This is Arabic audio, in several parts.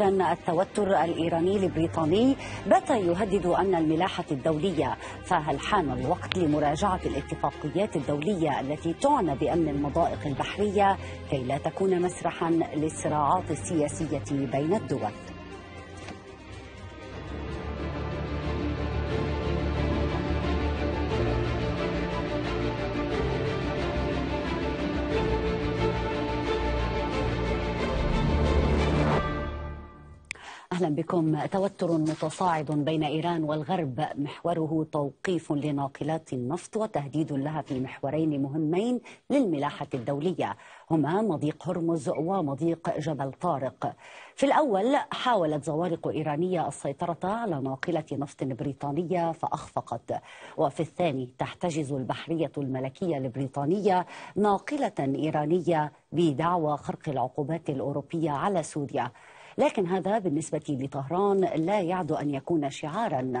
إذا التوتر الإيراني البريطاني بات يهدد أمن الملاحة الدولية فهل حان الوقت لمراجعة الاتفاقيات الدولية التي تعنى بأمن المضائق البحرية كي لا تكون مسرحا للصراعات السياسية بين الدول أهلا بكم توتر متصاعد بين إيران والغرب محوره توقيف لناقلات النفط وتهديد لها في محورين مهمين للملاحة الدولية هما مضيق هرمز ومضيق جبل طارق في الأول حاولت زوارق إيرانية السيطرة على ناقلة نفط بريطانية فأخفقت وفي الثاني تحتجز البحرية الملكية البريطانية ناقلة إيرانية بدعوى خرق العقوبات الأوروبية على سوريا لكن هذا بالنسبة لطهران لا يعد أن يكون شعارا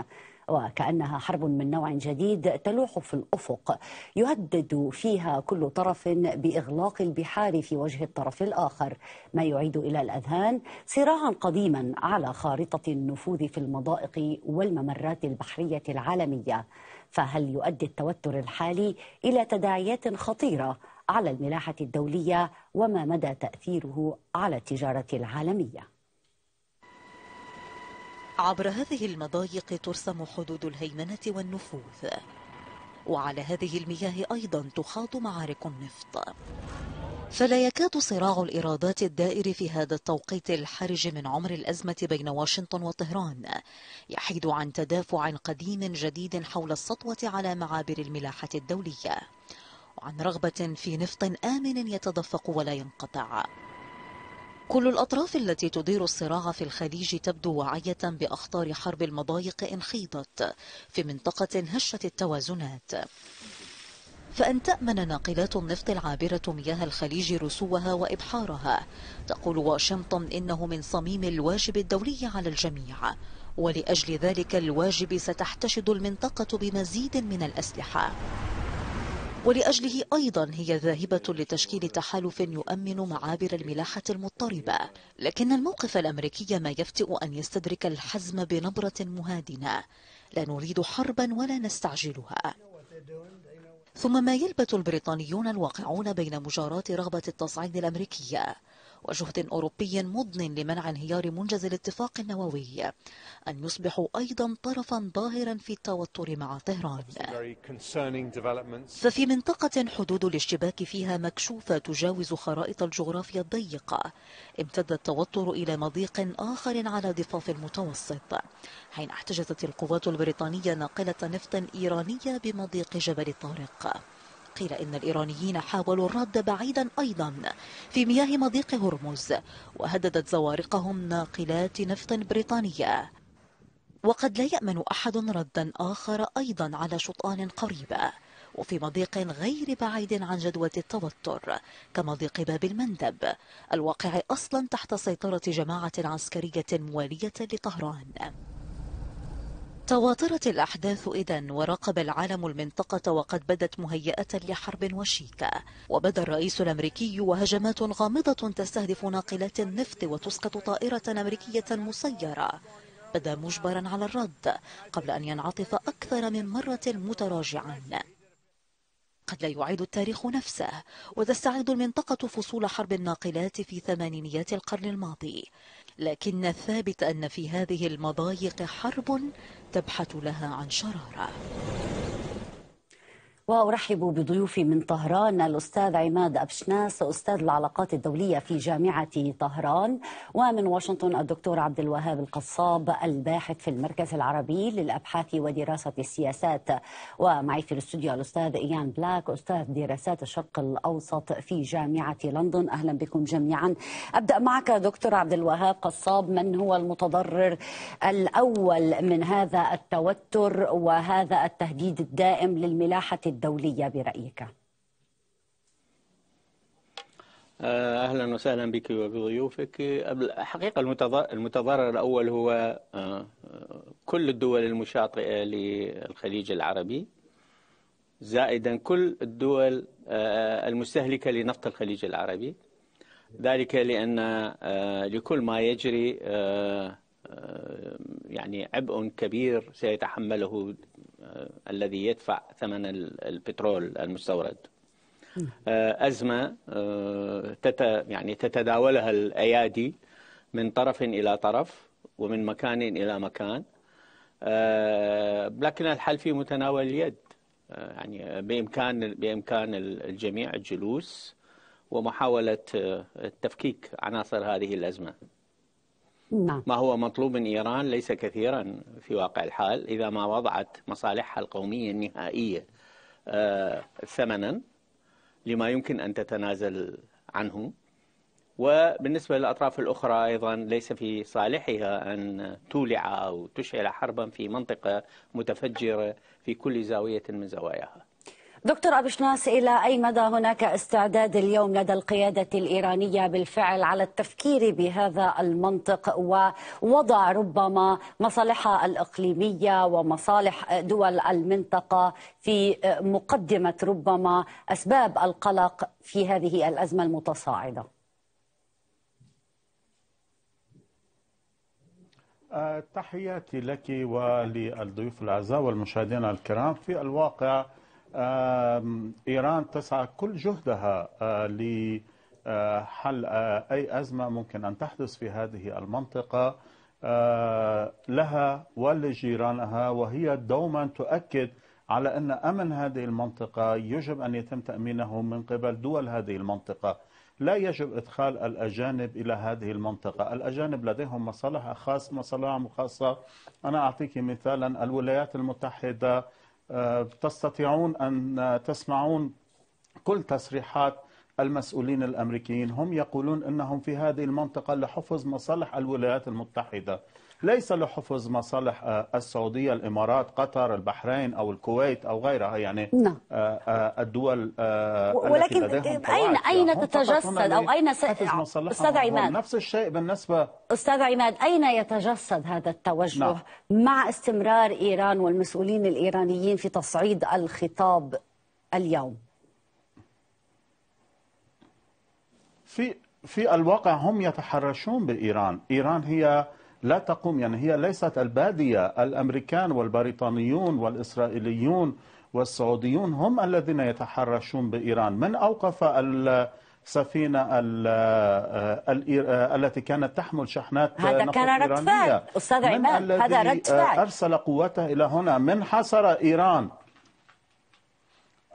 وكأنها حرب من نوع جديد تلوح في الأفق يهدد فيها كل طرف بإغلاق البحار في وجه الطرف الآخر ما يعيد إلى الأذهان صراعا قديما على خارطة النفوذ في المضائق والممرات البحرية العالمية فهل يؤدي التوتر الحالي إلى تداعيات خطيرة على الملاحة الدولية وما مدى تأثيره على التجارة العالمية؟ عبر هذه المضايق ترسم حدود الهيمنة والنفوذ وعلى هذه المياه أيضا تخاض معارك النفط فلا يكاد صراع الإرادات الدائر في هذا التوقيت الحرج من عمر الأزمة بين واشنطن وطهران يحيد عن تدافع قديم جديد حول السطوة على معابر الملاحة الدولية وعن رغبة في نفط آمن يتدفق ولا ينقطع كل الأطراف التي تدير الصراع في الخليج تبدو واعية بأخطار حرب المضايق إن حيضت في منطقة هشت التوازنات فأن تأمن ناقلات النفط العابرة مياه الخليج رسوها وإبحارها تقول واشنطن إنه من صميم الواجب الدولي على الجميع ولأجل ذلك الواجب ستحتشد المنطقة بمزيد من الأسلحة ولأجله أيضا هي ذاهبة لتشكيل تحالف يؤمن معابر الملاحة المضطربة لكن الموقف الأمريكي ما يفتئ أن يستدرك الحزم بنبرة مهادنة لا نريد حربا ولا نستعجلها ثم ما يلبث البريطانيون الواقعون بين مجارات رغبة التصعيد الأمريكية وجهد أوروبي مضن لمنع انهيار منجز الاتفاق النووي أن يصبحوا أيضا طرفا ظاهرا في التوتر مع طهران ففي منطقة حدود الاشتباك فيها مكشوفة تجاوز خرائط الجغرافيا الضيقة امتد التوتر إلى مضيق آخر على ضفاف المتوسط حين احتجزت القوات البريطانية ناقلة نفط إيرانية بمضيق جبل الطارق قيل إن الإيرانيين حاولوا الرد بعيدا أيضا في مياه مضيق هرمز وهددت زوارقهم ناقلات نفط بريطانية وقد لا يأمن أحد ردا آخر أيضا على شطآن قريبة وفي مضيق غير بعيد عن جدوى التوتر كمضيق باب المندب الواقع أصلا تحت سيطرة جماعة عسكرية موالية لطهران تواترت الأحداث إذا وراقب العالم المنطقة وقد بدت مهيئة لحرب وشيكة وبدا الرئيس الأمريكي وهجمات غامضة تستهدف ناقلات النفط وتسقط طائرة أمريكية مسيرة بدا مجبرا على الرد قبل أن ينعطف أكثر من مرة متراجعا قد لا يعيد التاريخ نفسه وتستعيد المنطقة فصول حرب الناقلات في ثمانينيات القرن الماضي لكن الثابت أن في هذه المضايق حرب تبحث لها عن شرارة وأرحب بضيوفي من طهران الأستاذ عماد أبشناس أستاذ العلاقات الدولية في جامعة طهران ومن واشنطن الدكتور عبد الوهاب القصاب الباحث في المركز العربي للأبحاث ودراسة السياسات ومعي في الاستوديو الأستاذ إيان بلاك أستاذ دراسات الشرق الأوسط في جامعة لندن أهلا بكم جميعا أبدأ معك دكتور عبد الوهاب قصاب من هو المتضرر الأول من هذا التوتر وهذا التهديد الدائم للملاحة الدولية برأيك؟ آه، اهلا وسهلا بك وبضيوفك الحقيقه المتضرر الاول هو آه، آه، كل الدول المشاطئه للخليج العربي زائدا كل الدول المستهلكه لنفط الخليج العربي ذلك لان لكل ما يجري آه، يعني عبء كبير سيتحمله آه، الذي يدفع ثمن البترول المستورد آه، أزمة يعني تتداولها الأيادي من طرف إلى طرف ومن مكان إلى مكان لكن الحل في متناول اليد يعني بإمكان بإمكان الجميع الجلوس ومحاولة تفكيك عناصر هذه الأزمة نعم. ما هو مطلوب من إيران ليس كثيرا في واقع الحال إذا ما وضعت مصالحها القومية النهائية آه، ثمنا لما يمكن أن تتنازل عنه وبالنسبة للأطراف الأخرى أيضا ليس في صالحها أن تولع أو تشعل حربا في منطقة متفجرة في كل زاوية من زواياها دكتور أبشناس إلى أي مدى هناك استعداد اليوم لدى القيادة الإيرانية بالفعل على التفكير بهذا المنطق ووضع ربما مصالحها الإقليمية ومصالح دول المنطقة في مقدمة ربما أسباب القلق في هذه الأزمة المتصاعدة أه، تحياتي لك وللضيوف الأعزاء والمشاهدين الكرام في الواقع إيران تسعى كل جهدها آه، لحل آه، آه، أي أزمة ممكن أن تحدث في هذه المنطقة لها ولجيرانها وهي دوما تؤكد على أن أمن هذه المنطقة يجب أن يتم تأمينه من قبل دول هذه المنطقة لا يجب إدخال الأجانب إلى هذه المنطقة الأجانب لديهم مصالح خاصة مصالحهم خاصة أنا أعطيك مثالا الولايات المتحدة آه، تستطيعون أن تسمعون كل تصريحات المسؤولين الأمريكيين هم يقولون أنهم في هذه المنطقة لحفظ مصالح الولايات المتحدة ليس لحفظ مصالح آه، السعودية الإمارات قطر البحرين أو الكويت أو غيرها يعني نعم. آه، آه، الدول ولكن أين أين تتجسد أو أين نعم. أستاذ عماد نفس الشيء بالنسبة أستاذ عماد أين يتجسد هذا التوجه نعم. مع استمرار إيران والمسؤولين الإيرانيين في تصعيد الخطاب اليوم في في الواقع هم يتحرشون بإيران إيران هي لا تقوم يعني هي ليست البادية الأمريكان والبريطانيون والإسرائيليون والسعوديون هم الذين يتحرشون بإيران من أوقف السفينة آه، آه، التي كانت تحمل شحنات هذا كان رد فعل أستاذ عماد هذا رد فعل أرسل قوته إلى هنا من حصر إيران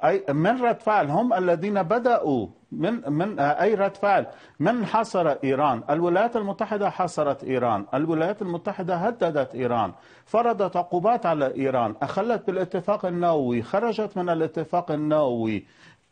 أي من رد فعل هم الذين بدأوا من من آه، اي رد فعل من حصر ايران الولايات المتحده حصرت ايران الولايات المتحده هددت ايران فرضت عقوبات على ايران اخلت بالاتفاق النووي خرجت من الاتفاق النووي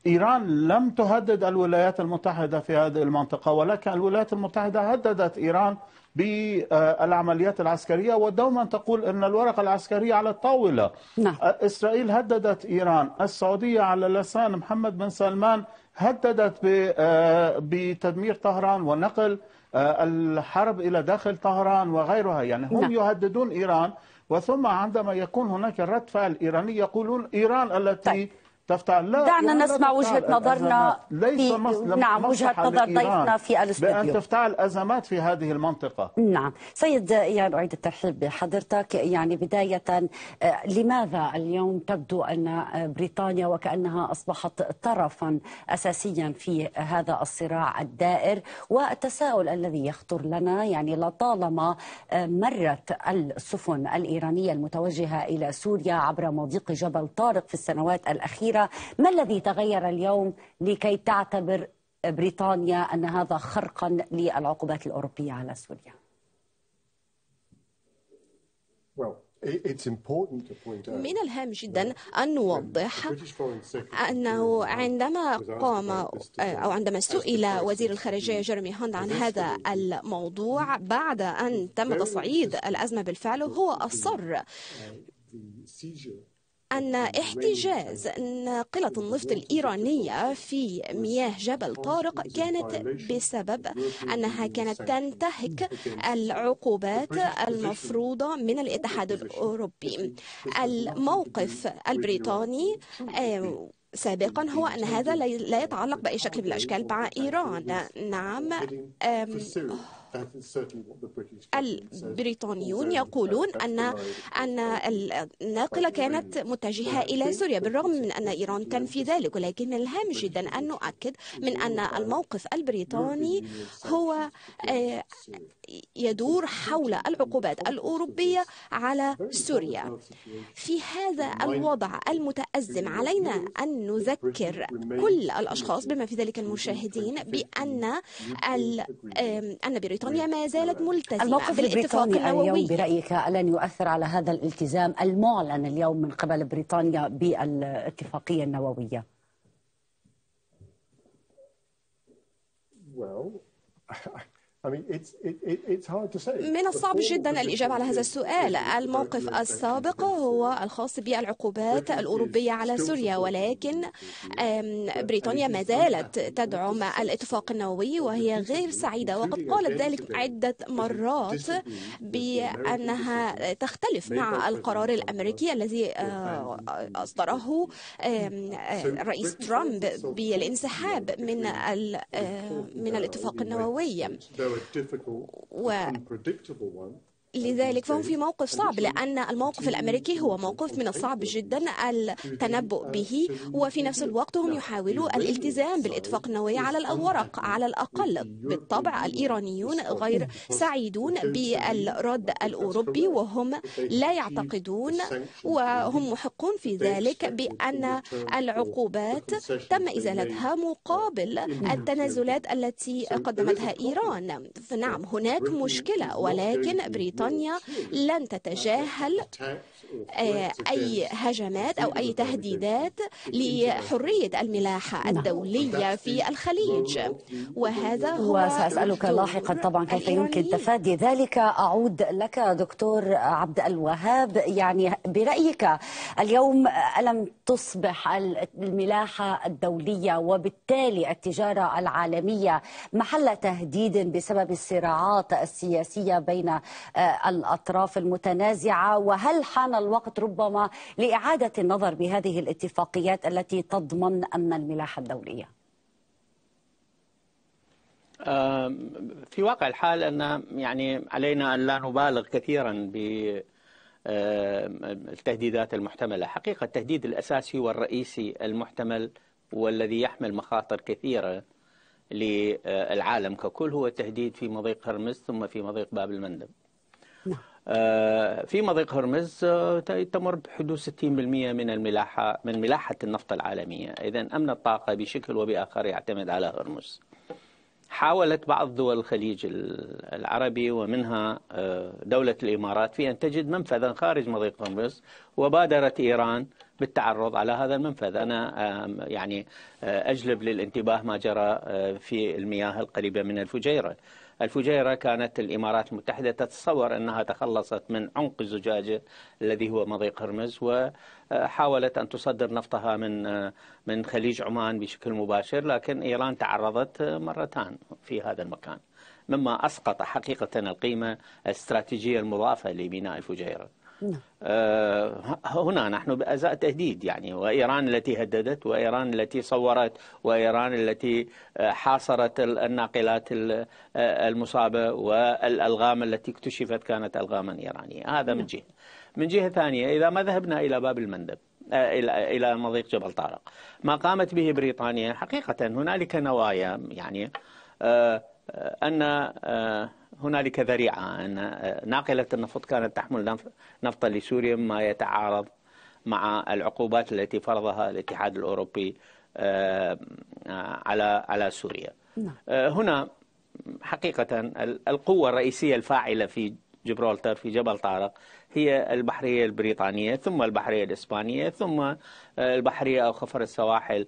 ايران لم تهدد الولايات المتحده في هذه المنطقه ولكن الولايات المتحده هددت ايران بالعمليات العسكريه ودوما تقول ان الورقه العسكريه على الطاوله نعم. اسرائيل هددت ايران السعوديه على لسان محمد بن سلمان هددت آه، بتدمير طهران ونقل آه، الحرب إلى داخل طهران وغيرها يعني هم نعم. يهددون إيران وثم عندما يكون هناك رد فعل إيراني يقولون إيران التي طيب. تفتح لا دعنا يعني نسمع وجهه نظرنا ليس في... مص... نعم وجهه نظر ضيفنا في الاستوديو بان تفتعل ازمات في هذه المنطقه نعم سيد يعني اعيد الترحيب بحضرتك يعني بدايه آه، لماذا اليوم تبدو ان بريطانيا وكانها اصبحت طرفا اساسيا في هذا الصراع الدائر والتساؤل الذي يخطر لنا يعني لطالما آه، مرت السفن الايرانيه المتوجهه الى سوريا عبر مضيق جبل طارق في السنوات الاخيره كبيرة ما الذي تغير اليوم لكي تعتبر بريطانيا أن هذا خرقا للعقوبات الأوروبية على سوريا من الهام جدا أن نوضح أنه عندما قام أو عندما سئل وزير الخارجية جيرمي هوند عن هذا الموضوع بعد أن تم تصعيد الأزمة بالفعل هو أصر uh, أن احتجاز ناقلة النفط الإيرانية في مياه جبل طارق كانت بسبب أنها كانت تنتهك العقوبات المفروضة من الاتحاد الأوروبي الموقف البريطاني آه، سابقا هو أن هذا لا يتعلق بأي شكل من الأشكال مع إيران نعم البريطانيون يقولون أن أن الناقلة كانت متجهة إلى سوريا بالرغم من أن إيران تنفي ذلك ولكن من الهام جدا أن نؤكد من أن الموقف البريطاني هو آه، يدور حول العقوبات الأوروبية على سوريا في هذا الوضع المتأزم علينا أن نذكر كل الأشخاص بما في ذلك المشاهدين بأن أن بريطانيا ما زالت ملتزمة الموقف البريطاني اليوم برأيك ألن يؤثر على هذا الالتزام المعلن اليوم من قبل بريطانيا بالاتفاقية النووية well من الصعب جدا الإجابة على هذا السؤال الموقف السابق هو الخاص بالعقوبات الأوروبية على سوريا ولكن بريطانيا ما زالت تدعم الاتفاق النووي وهي غير سعيدة وقد قالت ذلك عدة مرات بأنها تختلف مع القرار الأمريكي الذي آه، آه، أصدره الرئيس آه، ترامب بالانسحاب من من الاتفاق النووي a difficult, well, unpredictable one. لذلك فهم في موقف صعب لأن الموقف الأمريكي هو موقف من الصعب جدا التنبؤ به وفي نفس الوقت هم يحاولوا الالتزام بالاتفاق النووي على الورق على الأقل بالطبع الإيرانيون غير سعيدون بالرد الأوروبي وهم لا يعتقدون وهم محقون في ذلك بأن العقوبات تم إزالتها مقابل التنازلات التي قدمتها إيران فنعم هناك مشكلة ولكن بريطانيا أوكرانيا لن تتجاهل آه، أي هجمات أو أي تهديدات لحرية الملاحة الدولية في الخليج وهذا هو وسأسألك لاحقا طبعا كيف يمكن تفادي ذلك أعود لك دكتور عبد الوهاب يعني برأيك اليوم ألم تصبح الملاحة الدولية وبالتالي التجارة العالمية محل تهديد بسبب الصراعات السياسية بين آه، الأطراف المتنازعة وهل حان الوقت ربما لإعادة النظر بهذه الاتفاقيات التي تضمن أمن الملاحة الدولية في واقع الحال أن يعني علينا أن لا نبالغ كثيرا ب التهديدات المحتملة حقيقة التهديد الأساسي والرئيسي المحتمل والذي يحمل مخاطر كثيرة للعالم ككل هو التهديد في مضيق هرمز ثم في مضيق باب المندب آه، في مضيق هرمز آه، تمر بحدود 60% من الملاحه من ملاحه النفط العالميه، اذا امن الطاقه بشكل وباخر يعتمد على هرمز. حاولت بعض دول الخليج العربي ومنها آه، دولة الإمارات في أن تجد منفذا خارج مضيق هرمز وبادرت إيران بالتعرض على هذا المنفذ أنا يعني أجلب للانتباه ما جرى في المياه القريبة من الفجيرة الفجيرة كانت الإمارات المتحدة تتصور أنها تخلصت من عمق الزجاجة الذي هو مضيق هرمز وحاولت أن تصدر نفطها من من خليج عمان بشكل مباشر لكن إيران تعرضت مرتان في هذا المكان مما أسقط حقيقة القيمة الاستراتيجية المضافة لبناء الفجيرة نعم. آه، هنا نحن بأزاء تهديد يعني وإيران التي هددت وإيران التي صورت وإيران التي آه، حاصرت الناقلات آه، المصابة والألغام التي اكتشفت كانت ألغاما إيرانية هذا من نعم. جهة من جهة ثانية إذا ما ذهبنا إلى باب المندب إلى مضيق جبل طارق ما قامت به بريطانيا حقيقة هنالك نوايا يعني أن هنالك ذريعه ان ناقله النفط كانت تحمل نفطا لسوريا مما يتعارض مع العقوبات التي فرضها الاتحاد الاوروبي آه، على على سوريا. نعم. آه، هنا حقيقه القوه الرئيسيه الفاعله في جبرالتر في جبل طارق هي البحريه البريطانيه ثم البحريه الاسبانيه ثم آه، البحريه او خفر السواحل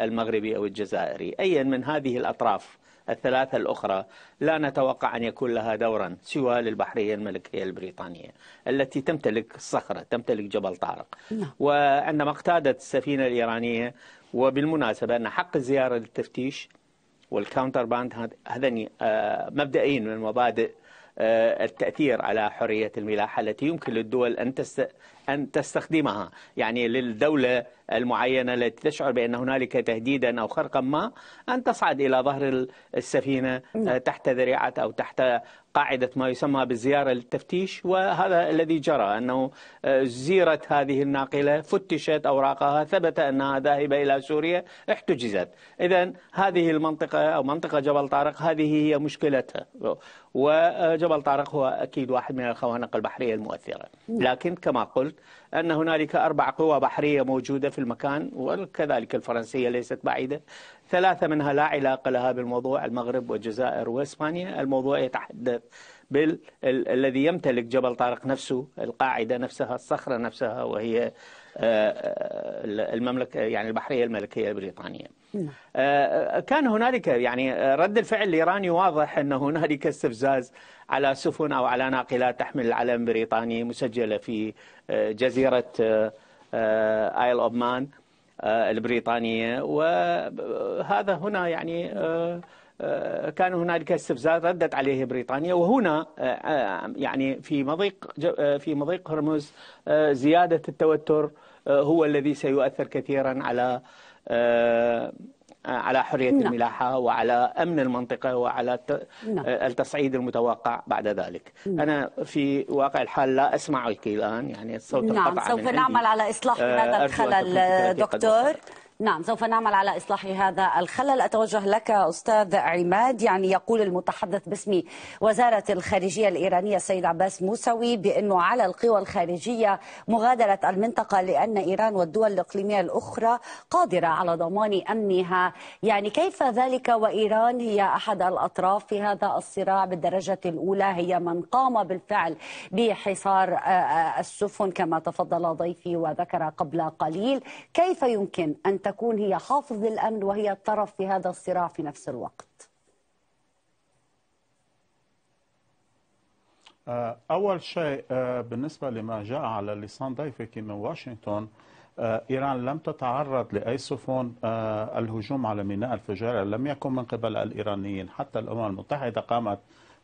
المغربي او الجزائري، ايا من هذه الاطراف الثلاثة الأخرى لا نتوقع أن يكون لها دورا سوى للبحرية الملكية البريطانية التي تمتلك الصخرة تمتلك جبل طارق نعم. وعندما اقتادت السفينة الإيرانية وبالمناسبة أن حق الزيارة للتفتيش والكاونتر باند هذني آه، مبدئين من مبادئ آه، التأثير على حرية الملاحة التي يمكن للدول أن أن تستخدمها يعني للدولة المعينة التي تشعر بأن هنالك تهديدا أو خرقا ما أن تصعد إلى ظهر السفينة آه، نعم. تحت ذريعة أو تحت قاعدة ما يسمى بالزيارة للتفتيش وهذا الذي جرى أنه آه، زيرت هذه الناقلة فتشت أوراقها ثبت أنها ذاهبة إلى سوريا احتجزت إذا هذه المنطقة أو منطقة جبل طارق هذه هي مشكلتها وجبل آه، طارق هو أكيد واحد من الخوانق البحرية المؤثرة نعم. لكن كما قلت أن هنالك أربع قوى بحرية موجودة في المكان وكذلك الفرنسية ليست بعيدة ثلاثة منها لا علاقة لها بالموضوع المغرب والجزائر وإسبانيا الموضوع يتحدث بال يمتلك جبل طارق نفسه القاعدة نفسها الصخرة نفسها وهي آه، آه، المملكه يعني البحريه الملكيه البريطانيه. نعم. آه، كان هنالك يعني رد الفعل الايراني واضح ان هنالك استفزاز على سفن او على ناقلات تحمل العلم البريطاني مسجله في جزيره ايل اوف مان البريطانيه وهذا هنا يعني كان هنالك استفزاز ردت عليه بريطانيا وهنا يعني في مضيق في مضيق هرمز زياده التوتر آه، هو الذي سيؤثر كثيرا على آه، على حرية نعم. الملاحة وعلى أمن المنطقة وعلى نعم. آه، التصعيد المتوقع بعد ذلك نعم. أنا في واقع الحال لا أسمعك الآن يعني الصوت نعم سوف نعمل على إصلاح هذا الخلل دكتور نعم سوف نعمل على إصلاح هذا الخلل أتوجه لك أستاذ عماد يعني يقول المتحدث باسم وزارة الخارجية الإيرانية السيد عباس موسوي بأنه على القوى الخارجية مغادرة المنطقة لأن إيران والدول الإقليمية الأخرى قادرة على ضمان أمنها يعني كيف ذلك وإيران هي أحد الأطراف في هذا الصراع بالدرجة الأولى هي من قام بالفعل بحصار آه، آه، السفن كما تفضل ضيفي وذكر قبل قليل كيف يمكن أن تكون هي حافظ الأمن وهي الطرف في هذا الصراع في نفس الوقت آه، أول شيء آه، بالنسبة لما جاء على لسان ضيفك من واشنطن آه، إيران لم تتعرض لأي سفن الهجوم على ميناء الفجيره لم يكن من قبل الإيرانيين حتى الأمم المتحدة قامت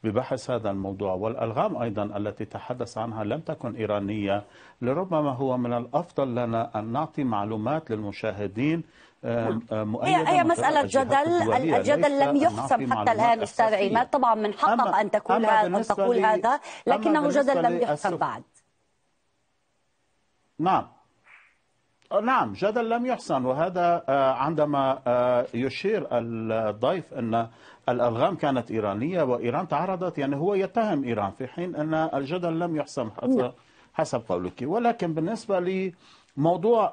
ببحث هذا الموضوع والألغام أيضا التي تحدث عنها لم تكن إيرانية لربما هو من الأفضل لنا أن نعطي معلومات للمشاهدين نعم. هي, هي مسألة جدل الجدل لم يحسم حتى الآن أستاذ عماد طبعا من حقك أن تقول هذا أن تقول هذا لكنه جدل لم يحسم بعد نعم آه، نعم جدل لم يحسن وهذا آه، عندما آه، يشير الضيف أن الألغام كانت إيرانية وإيران تعرضت يعني هو يتهم إيران في حين أن الجدل لم يحسن حسب, نعم. حسب قولك ولكن بالنسبة لموضوع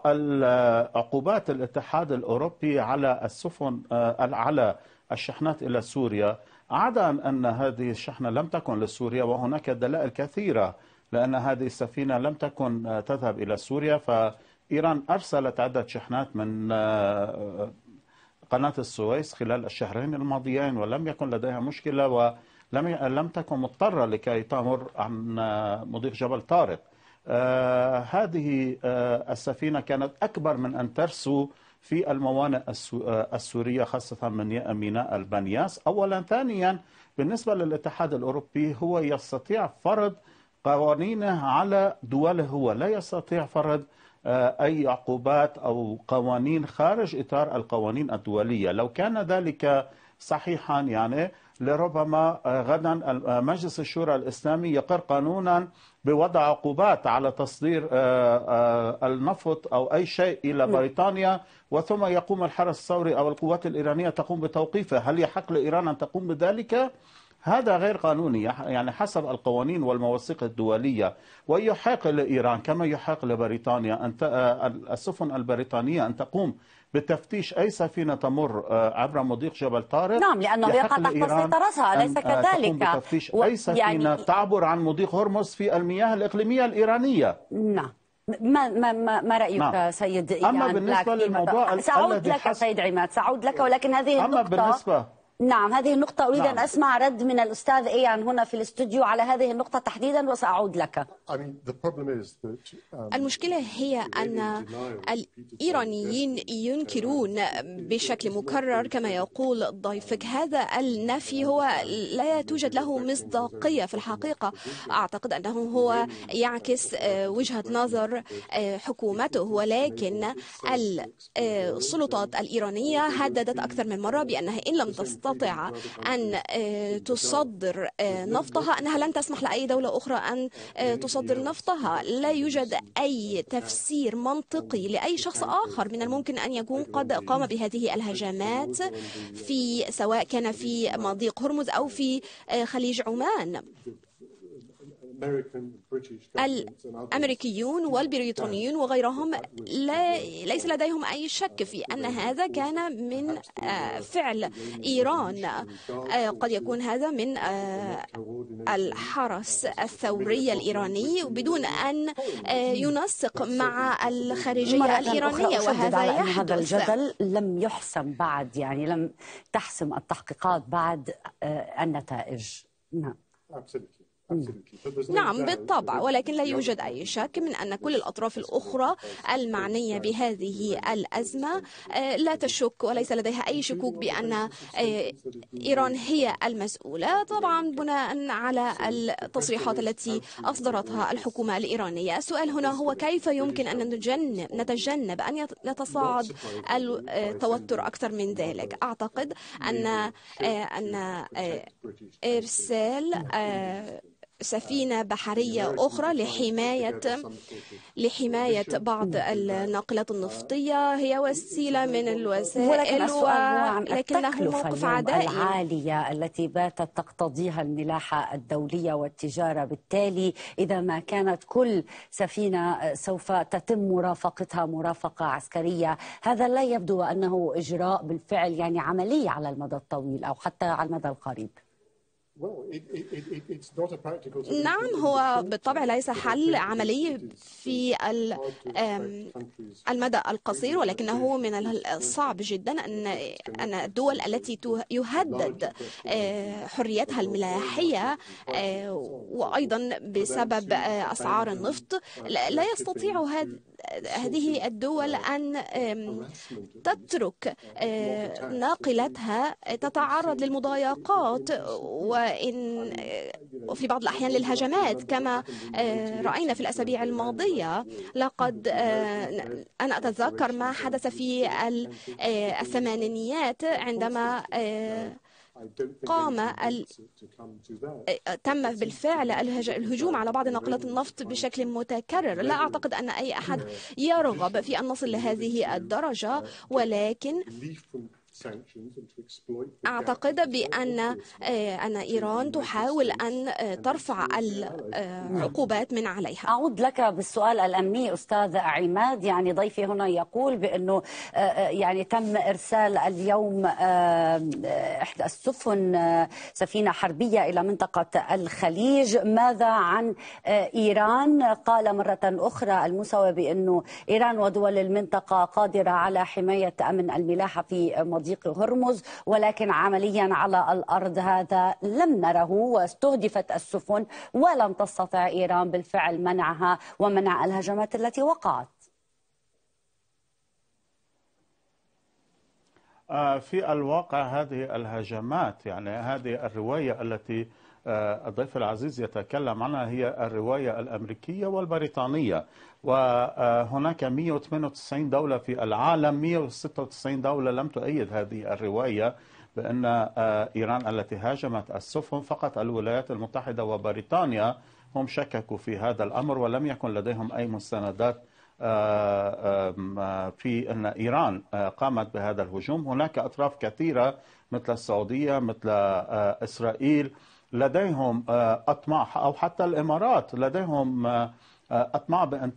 عقوبات الاتحاد الأوروبي على السفن على الشحنات إلى سوريا عدا أن هذه الشحنة لم تكن لسوريا وهناك دلائل كثيرة لأن هذه السفينة لم تكن تذهب إلى سوريا ف إيران أرسلت عدة شحنات من آه، آه، قناة السويس خلال الشهرين الماضيين ولم يكن لديها مشكلة ولم لم تكن مضطرة لكي تمر عن آه، مضيق جبل طارق هذه السفينة كانت أكبر من أن ترسو في الموانئ السورية خاصة من ميناء البنياس أولا ثانيا بالنسبة للاتحاد الأوروبي هو يستطيع فرض قوانينه على دوله هو لا يستطيع فرض آه، أي عقوبات أو قوانين خارج إطار القوانين الدولية لو كان ذلك صحيحا يعني لربما آه، غدا آه، مجلس الشورى الاسلامي يقر قانونا بوضع عقوبات على تصدير النفط او اي شيء الى بريطانيا وثم يقوم الحرس الثوري او القوات الايرانيه تقوم بتوقيفه، هل يحق لايران ان تقوم بذلك؟ هذا غير قانوني يعني حسب القوانين والمواثيق الدولية ويحق لإيران كما يحق لبريطانيا أن آه، السفن البريطانية أن تقوم بتفتيش أي سفينة تمر آه، عبر مضيق جبل طارق نعم لأنه يقع تحت سيطرتها أليس آه، كذلك؟ تقوم بتفتيش و... أي سفينة يعني... تعبر عن مضيق هرمز في المياه الإقليمية الإيرانية نعم ما ما ما, رايك نعم. سيد اما بالنسبه للموضوع ساعود لك حس... سيد عماد ساعود لك ولكن هذه النقطه اما بالنسبه نعم هذه النقطة أريد نعم. أن أسمع رد من الأستاذ إيان هنا في الاستوديو على هذه النقطة تحديدا وسأعود لك um, المشكلة هي أن الإيرانيين ينكرون uh, بشكل مكرر كما يقول ضيفك هذا النفي هو لا توجد له مصداقية في الحقيقة أعتقد أنه هو يعكس آه، وجهة نظر آه، حكومته ولكن آه، السلطات الإيرانية هددت أكثر من مرة بأنها إن لم تستطع مستطيعة أن آه، تصدر آه، نفطها أنها لن تسمح لأي دولة أخرى أن آه، تصدر نفطها لا يوجد أي تفسير منطقي لأي شخص آخر من الممكن أن يكون قد قام بهذه الهجمات في سواء كان في مضيق هرمز أو في خليج عمان الأمريكيون والبريطانيون وغيرهم لا ليس لديهم أي شك في أن هذا كان من آه، فعل إيران آه، قد يكون هذا من آه، الحرس الثوري الإيراني بدون أن ينسق مع الخارجية الإيرانية وهذا يحدث هذا الجدل لم يحسم بعد يعني لم تحسم التحقيقات بعد النتائج نعم نعم يعني بالطبع ولكن لا يوجد أي شك من أن كل الأطراف الأخرى يعني المعنية يعني بهذه الأزمة آه، لا تشك وليس لديها أي شكوك بأن آه، إيران هي المسؤولة طبعا بناء على التصريحات التي أصدرتها الحكومة الإيرانية السؤال هنا هو طيب. كيف طيب. يمكن أن طيب. نتجنب, نتجنب أن يتصاعد آه، التوتر أكثر من ذلك أعتقد أن أن إرسال سفينة بحرية أخرى لحماية لحماية بعض الناقلات النفطية هي وسيلة من الوسائل ولكنه موقف عدائي العالية التي باتت تقتضيها الملاحة الدولية والتجارة بالتالي إذا ما كانت كل سفينة سوف تتم مرافقتها مرافقة عسكرية هذا لا يبدو أنه إجراء بالفعل يعني عملي على المدى الطويل أو حتى على المدى القريب نعم هو بالطبع ليس حل عملي في المدى القصير ولكنه من الصعب جدا أن الدول التي يهدد آه، حريتها الملاحية آه، وأيضا بسبب آه، أسعار النفط لا يستطيع هذه الدول آه. أن تترك آه، ناقلتها تتعرض للمضايقات وإن وفي آه، بعض الأحيان للهجمات كما رأينا في الأسابيع الماضية لقد أنا أتذكر ما حدث في الثمانينيات عندما قام ال... تم بالفعل الهجوم على بعض ناقلات النفط بشكل متكرر لا أعتقد أن أي أحد يرغب في أن نصل لهذه الدرجة ولكن أعتقد بأن آه، أن إيران تحاول أن آه، ترفع العقوبات آه، من عليها أعود لك بالسؤال الأمني أستاذ عماد يعني ضيفي هنا يقول بأنه يعني تم إرسال اليوم إحدى السفن سفينة حربية إلى منطقة الخليج ماذا عن إيران قال مرة أخرى المساوي بأنه إيران ودول المنطقة قادرة على حماية أمن الملاحة في مضيق صديق هرمز ولكن عمليا على الأرض هذا لم نره واستهدفت السفن ولم تستطع إيران بالفعل منعها ومنع الهجمات التي وقعت آه، في الواقع هذه الهجمات يعني هذه الرواية التي آه، الضيف العزيز يتكلم عنها هي الرواية الأمريكية والبريطانية وهناك 198 دولة في العالم 196 دولة لم تؤيد هذه الرواية بأن آه، إيران التي هاجمت السفن فقط الولايات المتحدة وبريطانيا هم شككوا في هذا الأمر ولم يكن لديهم أي مستندات آه، آه، في أن إيران قامت بهذا الهجوم هناك أطراف كثيرة مثل السعودية مثل إسرائيل لديهم أطماع أو حتى الإمارات لديهم آه، أطمع بأن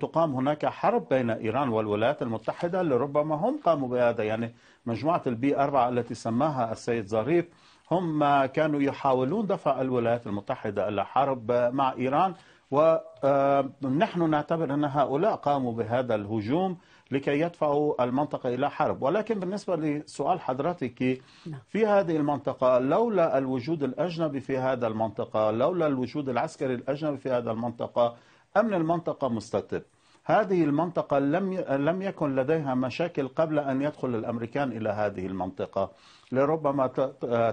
تقام هناك حرب بين إيران والولايات المتحدة لربما هم قاموا بهذا يعني مجموعة البي أربعة التي سماها السيد ظريف هم كانوا يحاولون دفع الولايات المتحدة إلى حرب مع إيران ونحن آه، نعتبر أن هؤلاء قاموا بهذا الهجوم لكي يدفعوا المنطقة إلى حرب ولكن بالنسبة لسؤال حضرتك نعم. في هذه المنطقة لولا الوجود الأجنبي في هذا المنطقة لولا الوجود العسكري الأجنبي في هذا المنطقة أمن المنطقة مستتب هذه المنطقة لم لم يكن لديها مشاكل قبل أن يدخل الأمريكان إلى هذه المنطقة لربما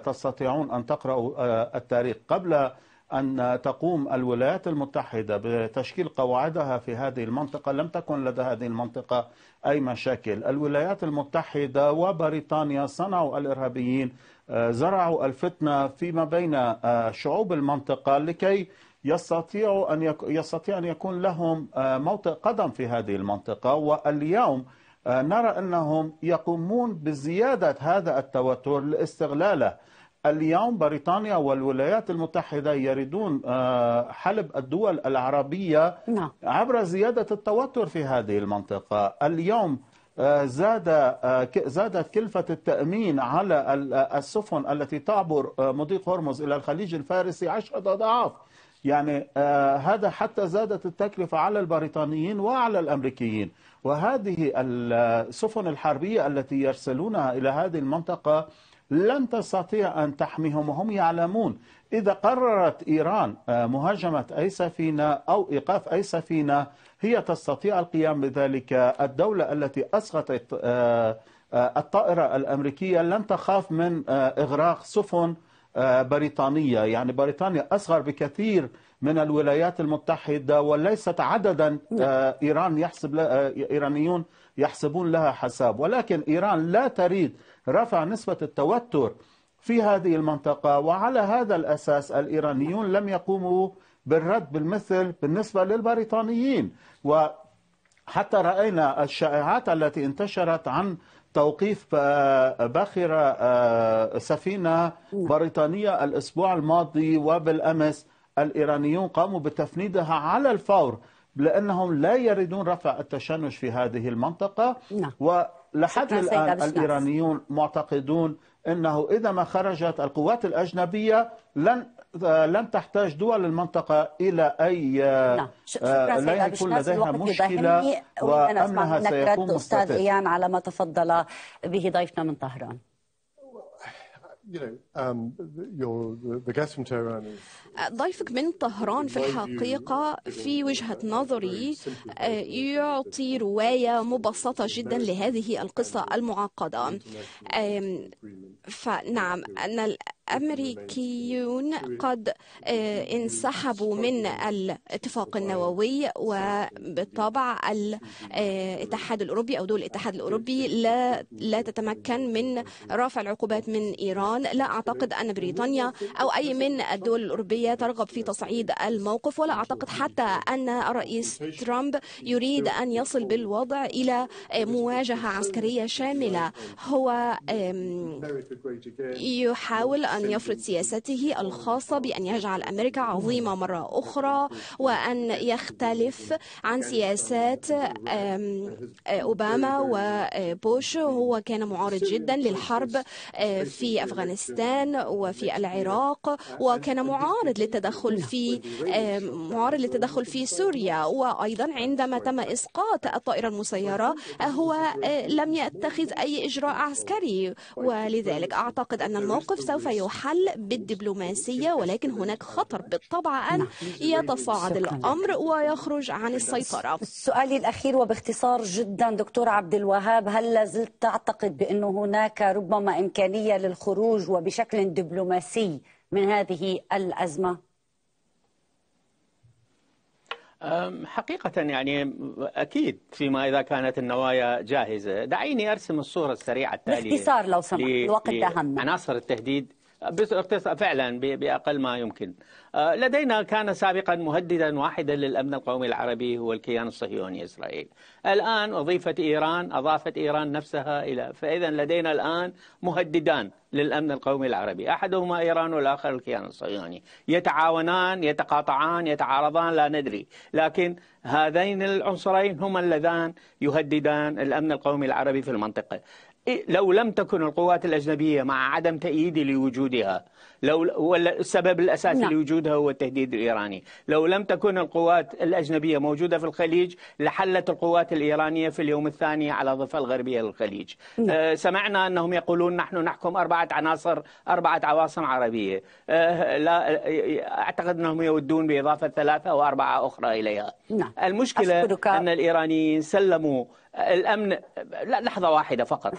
تستطيعون أن تقرأوا آه، التاريخ قبل أن تقوم الولايات المتحدة بتشكيل قواعدها في هذه المنطقة لم تكن لدى هذه المنطقة أي مشاكل الولايات المتحدة وبريطانيا صنعوا الإرهابيين آه، زرعوا الفتنة فيما بين آه، شعوب المنطقة لكي يستطيع أن يستطيع أن يكون لهم آه، موطئ قدم في هذه المنطقة واليوم آه، نرى أنهم يقومون بزيادة هذا التوتر لاستغلاله اليوم بريطانيا والولايات المتحدة يريدون آه، حلب الدول العربية نعم. عبر زيادة التوتر في هذه المنطقة اليوم زاد زادت كلفة التأمين على السفن التي تعبر مضيق هرمز إلى الخليج الفارسي عشرة أضعاف يعني آه، هذا حتى زادت التكلفة على البريطانيين وعلى الأمريكيين وهذه السفن الحربية التي يرسلونها إلى هذه المنطقة لن تستطيع أن تحميهم وهم يعلمون إذا قررت إيران آه، مهاجمة أي سفينة أو إيقاف أي سفينة هي تستطيع القيام بذلك الدولة التي أسقطت آه، الطائرة الأمريكية لن تخاف من إغراق سفن آه، بريطانية يعني بريطانيا أصغر بكثير من الولايات المتحدة وليست عددا آه، نعم. إيران يحسب آه، إيرانيون يحسبون لها حساب ولكن إيران لا تريد رفع نسبة التوتر في هذه المنطقة وعلى هذا الأساس الإيرانيون لم يقوموا بالرد بالمثل بالنسبة للبريطانيين وحتى رأينا الشائعات التي انتشرت عن توقيف آه، باخرة آه، سفينة بريطانية الأسبوع الماضي وبالأمس الإيرانيون قاموا بتفنيدها على الفور لأنهم لا يريدون رفع التشنج في هذه المنطقة نعم. ولحد الآن الإيرانيون معتقدون أنه إذا ما خرجت القوات الأجنبية لن آه، لن تحتاج دول المنطقة إلى أي لا, آه، نعم. آه، يكون لديها مشكلة وأمنها سيكون أستاذ إيان على ما تفضل به ضيفنا من طهران um, uh, ضيفك من طهران في الحقيقة في وجهة نظري uh, يعطي رواية مبسطة جدا لهذه القصة المعقدة um, فنعم أن أمريكيون قد آه، انسحبوا من الاتفاق النووي وبالطبع آه، الاتحاد الأوروبي أو دول الاتحاد الأوروبي لا, لا تتمكن من رفع العقوبات من إيران لا أعتقد أن بريطانيا أو أي من الدول الأوروبية ترغب في تصعيد الموقف ولا أعتقد حتى أن الرئيس ترامب يريد أن يصل بالوضع إلى مواجهة عسكرية شاملة هو يحاول أن يفرض سياسته الخاصة بأن يجعل أمريكا عظيمة مرة أخرى وأن يختلف عن سياسات أوباما وبوش آه، هو كان معارض جدا للحرب آه، في أفغانستان وفي العراق وكان معارض للتدخل في معارض للتدخل في سوريا وأيضا عندما تم إسقاط الطائرة المسيرة آه، هو لم يتخذ أي إجراء عسكري ولذلك أعتقد أن الموقف سوف يحل بالدبلوماسية ولكن هناك خطر بالطبع أن نعم. يتصاعد الأمر ويخرج عن السيطرة سؤالي الأخير وباختصار جدا دكتور عبد الوهاب هل لازلت تعتقد بأن هناك ربما إمكانية للخروج وبشكل دبلوماسي من هذه الأزمة؟ حقيقة يعني أكيد فيما إذا كانت النوايا جاهزة دعيني أرسم الصورة السريعة التالية باختصار لو سمحت الوقت أهم عناصر التهديد فعلا باقل ما يمكن. آه، لدينا كان سابقا مهددا واحدا للامن القومي العربي هو الكيان الصهيوني اسرائيل. الان اضيفت ايران اضافت ايران نفسها الى فاذا لدينا الان مهددان للامن القومي العربي، احدهما ايران والاخر الكيان الصهيوني. يتعاونان يتقاطعان يتعارضان لا ندري، لكن هذين العنصرين هما اللذان يهددان الامن القومي العربي في المنطقه. إيه، لو لم تكن القوات الأجنبية مع عدم تأييدي لوجودها لو ولا السبب الأساسي نعم. لوجودها هو التهديد الإيراني لو لم تكن القوات الأجنبية موجودة في الخليج لحلت القوات الإيرانية في اليوم الثاني على الضفة الغربية للخليج نعم. آه سمعنا أنهم يقولون نحن نحكم أربعة عناصر أربعة عواصم عربية آه لا آه، آه، أعتقد أنهم يودون بإضافة ثلاثة أو أربعة أخرى إليها نعم. المشكلة أشكرك. أن الإيرانيين سلموا آه، الأمن لحظة واحدة فقط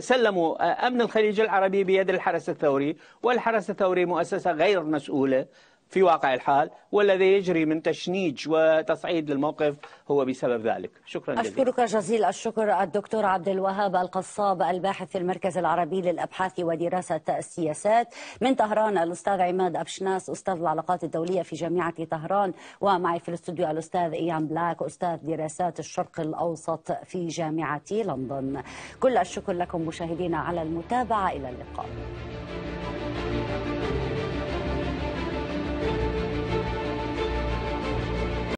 سلموا آه، أمن الخليج العربي بيد الحرس الثوري والحرس الثوري مؤسسة غير مسؤولة في واقع الحال والذي يجري من تشنيج وتصعيد للموقف هو بسبب ذلك شكرا جزيلا أشكرك جزيل الشكر الدكتور عبد الوهاب القصاب الباحث في المركز العربي للأبحاث ودراسة السياسات من طهران الأستاذ عماد أبشناس أستاذ العلاقات الدولية في جامعة طهران ومعي في الاستوديو الأستاذ إيان بلاك أستاذ دراسات الشرق الأوسط في جامعة لندن كل الشكر لكم مشاهدينا على المتابعة إلى اللقاء